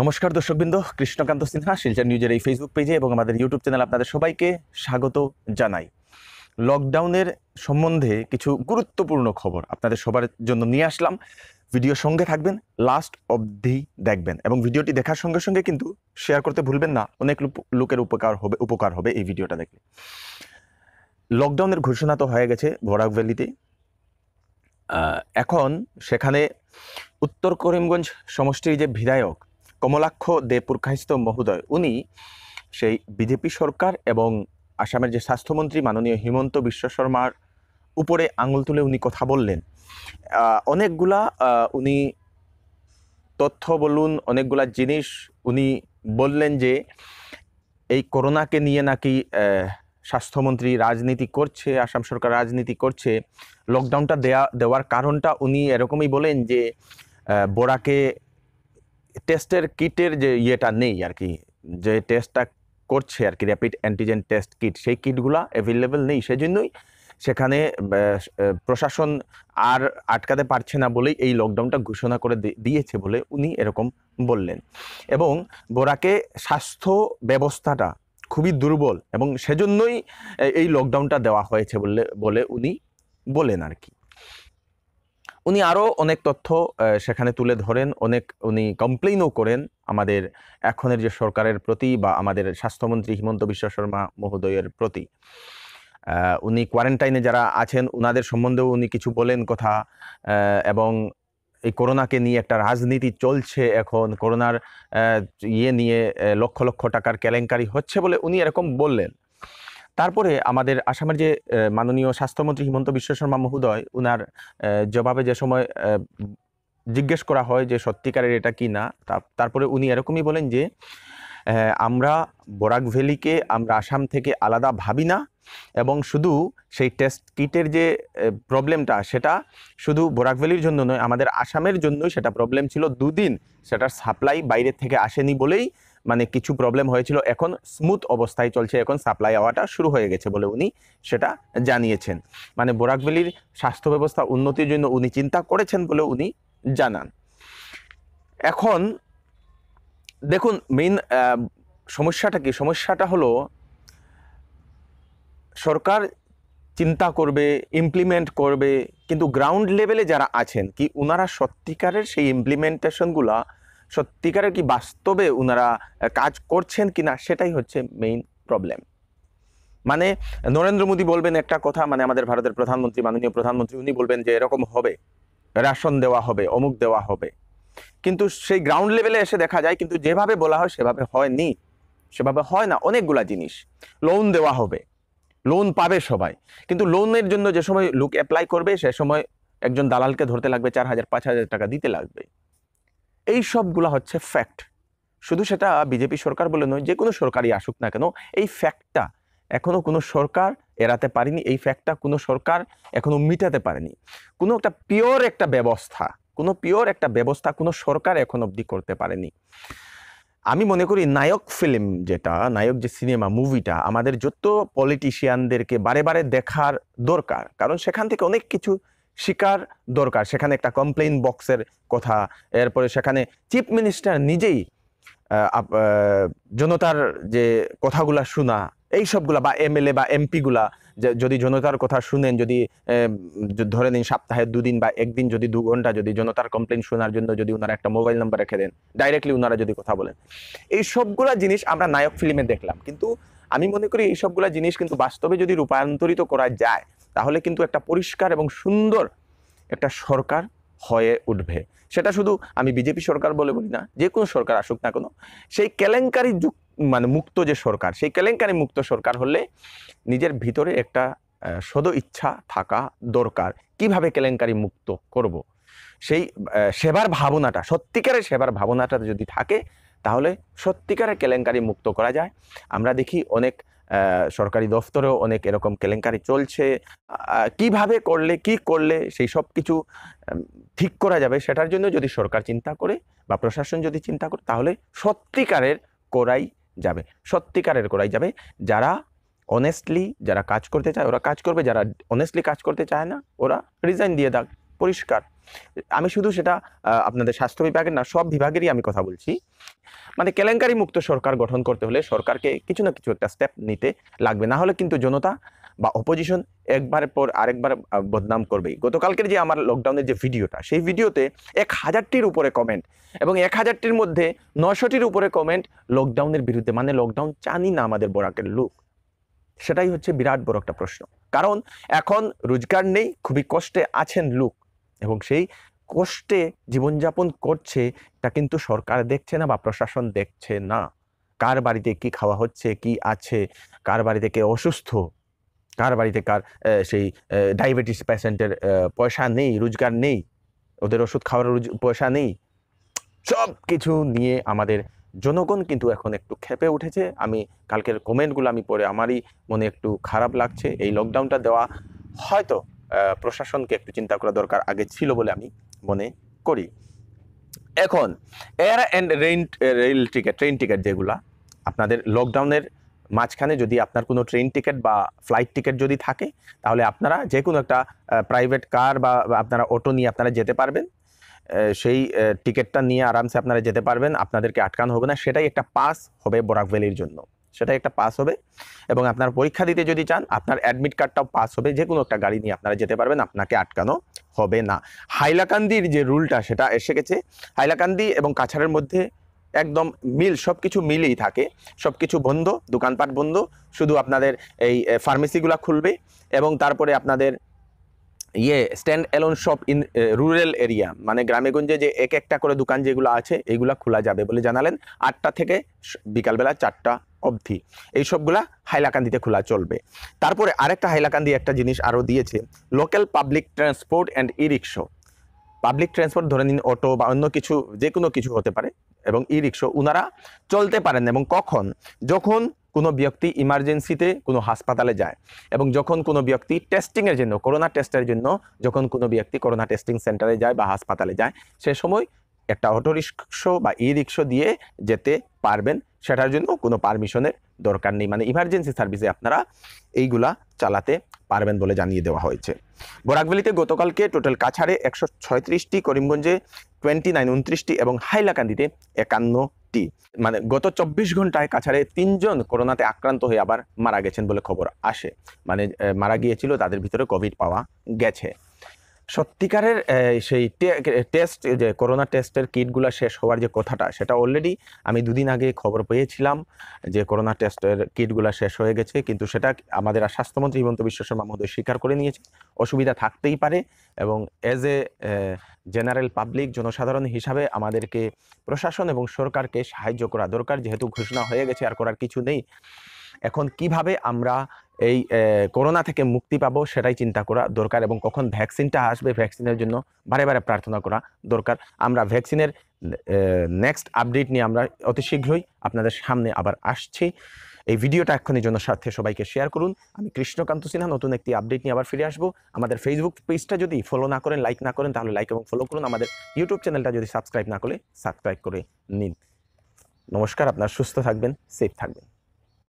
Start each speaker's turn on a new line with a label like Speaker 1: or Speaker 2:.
Speaker 1: নমস্কার দর্শকবৃন্দ কৃষ্ণকান্ত সিনহা শিলচার নিউজের এই ফেসবুক পেজে এবং আমাদের ইউটিউব চ্যানেল আপনাদের সবাইকে স্বাগত জানাই লকডাউনের সম্বন্ধে কিছু গুরুত্বপূর্ণ খবর আপনাদের সবার জন্য নিয়ে আসলাম ভিডিও সঙ্গে থাকবেন লাস্ট অবধি দেখবেন এবং ভিডিওটি দেখার সঙ্গে সঙ্গে কিন্তু শেয়ার করতে ভুলবেন না অনেক লোকের উপকার হবে উপকার হবে এই ভিডিওটা দেখলে লকডাউনের ঘোষণা তো হয়ে গেছে বরাক ভ্যালিতে এখন সেখানে উত্তর করিমগঞ্জ সমষ্টির যে বিধায়ক কমলাক্ষ দে পুরকাহিস্ত মহোদয় উনি সেই বিজেপি সরকার এবং আসামের যে স্বাস্থ্যমন্ত্রী মাননীয় হিমন্ত বিশ্ব শর্মার উপরে আঙুল তুলে উনি কথা বললেন অনেকগুলা উনি তথ্য বলুন অনেকগুলা জিনিস উনি বললেন যে এই করোনাকে নিয়ে নাকি স্বাস্থ্যমন্ত্রী রাজনীতি করছে আসাম সরকার রাজনীতি করছে লকডাউনটা দেয়া দেওয়ার কারণটা উনি এরকমই বলেন যে বোরাকে টেস্টের কিটের যে ইয়েটা নেই আর কি যে টেস্টটা করছে আর কি র্যাপিড অ্যান্টিজেন টেস্ট কিট সেই কিটগুলা অ্যাভেলেবেল নেই সেজন্যই সেখানে প্রশাসন আর আটকাতে পারছে না বলেই এই লকডাউনটা ঘোষণা করে দিয়েছে বলে উনি এরকম বললেন এবং বোরাকে স্বাস্থ্য ব্যবস্থাটা খুবই দুর্বল এবং সেজন্যই এই লকডাউনটা দেওয়া হয়েছে বলে বলে উনি বলেন আর কি উনি আরও অনেক তথ্য সেখানে তুলে ধরেন অনেক উনি কমপ্লেনও করেন আমাদের এখনের যে সরকারের প্রতি বা আমাদের স্বাস্থ্যমন্ত্রী হিমন্ত বিশ্ব শর্মা মহোদয়ের প্রতি উনি কোয়ারেন্টাইনে যারা আছেন উনাদের সম্বন্ধেও উনি কিছু বলেন কথা এবং এই করোনাকে নিয়ে একটা রাজনীতি চলছে এখন করোনার ইয়ে নিয়ে লক্ষ লক্ষ টাকার কেলেঙ্কারি হচ্ছে বলে উনি এরকম বললেন তারপরে আমাদের আসামের যে মাননীয় স্বাস্থ্যমন্ত্রী হিমন্ত বিশ্ব শর্মা মহোদয় উনার জবাবে যে সময় জিজ্ঞেস করা হয় যে সত্যিকারের এটা কি না তারপরে উনি এরকমই বলেন যে আমরা বরাক ভ্যালিকে আমরা আসাম থেকে আলাদা ভাবি না এবং শুধু সেই টেস্ট কিটের যে প্রবলেমটা সেটা শুধু বরাক ভ্যালির জন্য নয় আমাদের আসামের জন্যই সেটা প্রবলেম ছিল দুদিন সেটার সাপ্লাই বাইরের থেকে আসেনি বলেই মানে কিছু প্রবলেম হয়েছিল এখন স্মুথ অবস্থায় চলছে এখন সাপ্লাই হওয়াটা শুরু হয়ে গেছে বলে উনি সেটা জানিয়েছেন মানে বোরাকবেলির স্বাস্থ্য ব্যবস্থা উন্নতির জন্য উনি চিন্তা করেছেন বলে উনি জানান এখন দেখুন মেইন সমস্যাটা কি সমস্যাটা হলো সরকার চিন্তা করবে ইমপ্লিমেন্ট করবে কিন্তু গ্রাউন্ড লেভেলে যারা আছেন কি ওনারা সত্যিকারের সেই ইমপ্লিমেন্টেশনগুলা সত্যিকারের কি বাস্তবে ওনারা কাজ করছেন কি না সেটাই হচ্ছে মেইন প্রবলেম মানে নরেন্দ্র মোদী বলবেন একটা কথা মানে আমাদের ভারতের প্রধানমন্ত্রী মাননীয় প্রধানমন্ত্রী উনি বলবেন যে এরকম হবে রেশন দেওয়া হবে অমুক দেওয়া হবে কিন্তু সেই গ্রাউন্ড লেভেলে এসে দেখা যায় কিন্তু যেভাবে বলা হয় সেভাবে হয়নি সেভাবে হয় না অনেকগুলা জিনিস লোন দেওয়া হবে লোন পাবে সবাই কিন্তু লোনের জন্য যে সময় লোক অ্যাপ্লাই করবে সে সময় একজন দালালকে ধরতে লাগবে চার হাজার পাঁচ হাজার টাকা দিতে লাগবে এই সবগুলো হচ্ছে ফ্যাক্ট শুধু সেটা বিজেপি সরকার বলে নয় যে কোনো সরকারই আসুক না কেন এই ফ্যাক্টটা এখনও কোনো সরকার এড়াতে পারেনি এই ফ্যাক্টটা কোনো সরকার এখনও মিটাতে পারেনি কোনো একটা পিওর একটা ব্যবস্থা কোনো পিওর একটা ব্যবস্থা কোনো সরকার এখন অবধি করতে পারেনি আমি মনে করি নায়ক ফিল্ম যেটা নায়ক যে সিনেমা মুভিটা আমাদের যত পলিটিশিয়ানদেরকে বারে বারে দেখার দরকার কারণ সেখান থেকে অনেক কিছু শিকার দরকার সেখানে একটা কমপ্লেইন বক্সের কথা এরপরে সেখানে চিফ মিনিস্টার নিজেই জনতার যে কথাগুলা শোনা এই সবগুলা বা এমএলএ বা এমপিগুলা যদি জনতার কথা শুনেন যদি ধরে নিন সপ্তাহে দুদিন বা একদিন যদি দু ঘন্টা যদি জনতার কমপ্লেন শোনার জন্য যদি ওনারা একটা মোবাইল নাম্বার রেখে দেন ডাইরেক্টলি ওনারা যদি কথা বলেন এই সবগুলা জিনিস আমরা নায়ক ফিল্মে দেখলাম কিন্তু আমি মনে করি এই সবগুলা জিনিস কিন্তু বাস্তবে যদি রূপান্তরিত করা যায় তাহলে কিন্তু একটা পরিষ্কার এবং সুন্দর একটা সরকার হয়ে উঠবে সেটা শুধু আমি বিজেপি সরকার বলে বলি না যে কোনো সরকার আসুক না কোনো সেই কেলেঙ্কারি মানে মুক্ত যে সরকার সেই কেলেঙ্কারি মুক্ত সরকার হলে নিজের ভিতরে একটা সদ ইচ্ছা থাকা দরকার কিভাবে কেলেঙ্কারি মুক্ত করব। সেই সেবার ভাবনাটা সত্যিকারের সেবার ভাবনাটা যদি থাকে তাহলে সত্যিকারের কেলেঙ্কারি মুক্ত করা যায় আমরা দেখি অনেক সরকারি দফতরেও অনেক এরকম কেলেঙ্কারি চলছে কিভাবে করলে কি করলে সেই সব কিছু ঠিক করা যাবে সেটার জন্য যদি সরকার চিন্তা করে বা প্রশাসন যদি চিন্তা করে তাহলে সত্যিকারের করাই যাবে সত্যিকারের করাই যাবে যারা অনেস্টলি যারা কাজ করতে চায় ওরা কাজ করবে যারা অনেস্টলি কাজ করতে চায় না ওরা রিজাইন দিয়ে দাও পরিষ্কার আমি শুধু সেটা আপনাদের স্বাস্থ্য বিভাগের না সব বিভাগেরই আমি কথা বলছি মানে কেলেঙ্কারি মুক্ত সরকার গঠন করতে হলে সরকারকে কিছু না কিছু একটা স্টেপ নিতে লাগবে না হলে কিন্তু জনতা বা অপোজিশন একবারের পর আরেকবার বদনাম করবেই গতকালকের যে আমার লকডাউনের যে ভিডিওটা সেই ভিডিওতে এক হাজারটির উপরে কমেন্ট এবং এক হাজারটির মধ্যে নশোটির উপরে কমেন্ট লকডাউনের বিরুদ্ধে মানে লকডাউন চানি না আমাদের বরাকের লোক সেটাই হচ্ছে বিরাট বড় একটা প্রশ্ন কারণ এখন রোজগার নেই খুবই কষ্টে আছেন লোক এবং সেই কষ্টে জীবনযাপন করছে তা কিন্তু সরকার দেখছে না বা প্রশাসন দেখছে না কার বাড়িতে কি খাওয়া হচ্ছে কি আছে কার বাড়িতে কে অসুস্থ কার বাড়িতে কার সেই ডায়াবেটিস পেশেন্টের পয়সা নেই রোজগার নেই ওদের ওষুধ খাওয়ার পয়সা নেই সব কিছু নিয়ে আমাদের জনগণ কিন্তু এখন একটু খেপে উঠেছে আমি কালকের কমেন্টগুলো আমি পড়ে আমারই মনে একটু খারাপ লাগছে এই লকডাউনটা দেওয়া হয়তো প্রশাসনকে একটু চিন্তা করা দরকার আগে ছিল বলে আমি মনে করি এখন air and rain rail ticket train ticket যেগুলা আপনাদের লকডাউনের মাঝখানে যদি আপনার কোনো ট্রেন টিকিট বা ফ্লাইট টিকিট যদি থাকে তাহলে আপনারা যে কোনো একটা প্রাইভেট কার বা আপনারা অটো নিয়ে আপনারা যেতে পারবেন সেই টিকিটটা নিয়ে আরামসে আপনারা যেতে পারবেন আপনাদেরকে আটকানো হবে না সেটাই একটা পাস হবে বরাক ভ্যালির জন্য সেটা একটা পাস হবে এবং আপনার পরীক্ষা দিতে যদি চান আপনার অ্যাডমিট কার্ডটাও পাস হবে যে কোনো একটা গাড়ি নিয়ে আপনারা যেতে পারবেন আপনাকে আটকানো হবে না হাইলাকান্দির যে রুলটা সেটা এসে গেছে হাইলাকান্দি এবং কাছাড়ের মধ্যে একদম মিল সব কিছু মিলেই থাকে সব কিছু বন্ধ দোকানপাট বন্ধ শুধু আপনাদের এই ফার্মেসিগুলো খুলবে এবং তারপরে আপনাদের ইয়ে standalone shop in rural area মানে গ্রামেগঞ্জে যে এক একটা করে দোকান যেগুলো আছে এগুলো খোলা যাবে বলে জানালেন আটটা থেকে বিকালবেলা চারটা অবধি এই সবগুলা হাইলাকান্দিতে খোলা চলবে তারপরে আরেকটা হাইলাকান্দি একটা জিনিস আরও দিয়েছে local public transport and e rickshaw public transport ধরে নিন অটো বা অন্য কিছু যে কোনো কিছু হতে পারে এবং ই রিক্সো ওনারা চলতে পারেন এবং কখন যখন কোনো ব্যক্তি ইমার্জেন্সিতে কোনো হাসপাতালে যায় এবং যখন কোনো ব্যক্তি টেস্টিংয়ের জন্য করোনা টেস্টের জন্য যখন কোনো ব্যক্তি করোনা টেস্টিং সেন্টারে যায় বা হাসপাতালে যায় সে সময় একটা অটো বা ই রিক্সা দিয়ে যেতে পারবেন সেটার জন্য কোনো পারমিশনের দরকার নেই মানে ইমার্জেন্সি সার্ভিসে আপনারা এইগুলা চালাতে পারবেন বলে জানিয়ে দেওয়া হয়েছে বরাকভ্যালিতে গতকালকে টোটাল কাছাড়ে একশো ছয়ত্রিশটি করিমগঞ্জে টোয়েন্টি নাইন উনত্রিশটি এবং হাইলাকান্দিতে একান্নটি মানে গত চব্বিশ ঘন্টায় কাছাড়ে তিনজন করোনাতে আক্রান্ত হয়ে আবার মারা গেছেন বলে খবর আসে মানে মারা গিয়েছিল তাদের ভিতরে কোভিড পাওয়া গেছে সত্যিকারের সেই টেস্ট যে করোনা টেস্টের কিটগুলো শেষ হওয়ার যে কথাটা সেটা অলরেডি আমি দুদিন আগে খবর পেয়েছিলাম যে করোনা টেস্টের কিটগুলো শেষ হয়ে গেছে কিন্তু সেটা আমাদের স্বাস্থ্যমন্ত্রী হিমন্ত বিশ্ব শর্মা মহোদয় স্বীকার করে নিয়েছে অসুবিধা থাকতেই পারে এবং এজ এ জেনারেল পাবলিক জনসাধারণ হিসাবে আমাদেরকে প্রশাসন এবং সরকারকে সাহায্য করা দরকার যেহেতু ঘোষণা হয়ে গেছে আর করার কিছু নেই এখন কিভাবে আমরা এই করোনা থেকে মুক্তি পাবো সেটাই চিন্তা করা দরকার এবং কখন ভ্যাকসিনটা আসবে ভ্যাকসিনের জন্য বারে বারে প্রার্থনা করা দরকার আমরা ভ্যাকসিনের নেক্সট আপডেট নিয়ে আমরা অতি শীঘ্রই আপনাদের সামনে আবার আসছি এই ভিডিওটা এক্ষণের জন্য সাথে সবাইকে শেয়ার করুন আমি কৃষ্ণকান্ত সিনহা নতুন একটি আপডেট নিয়ে আবার ফিরে আসবো আমাদের ফেসবুক পেজটা যদি ফলো না করেন লাইক না করেন তাহলে লাইক এবং ফলো করুন আমাদের ইউটিউব চ্যানেলটা যদি সাবস্ক্রাইব না করে সাবস্ক্রাইব করে নিন নমস্কার আপনার সুস্থ থাকবেন সেফ থাকবেন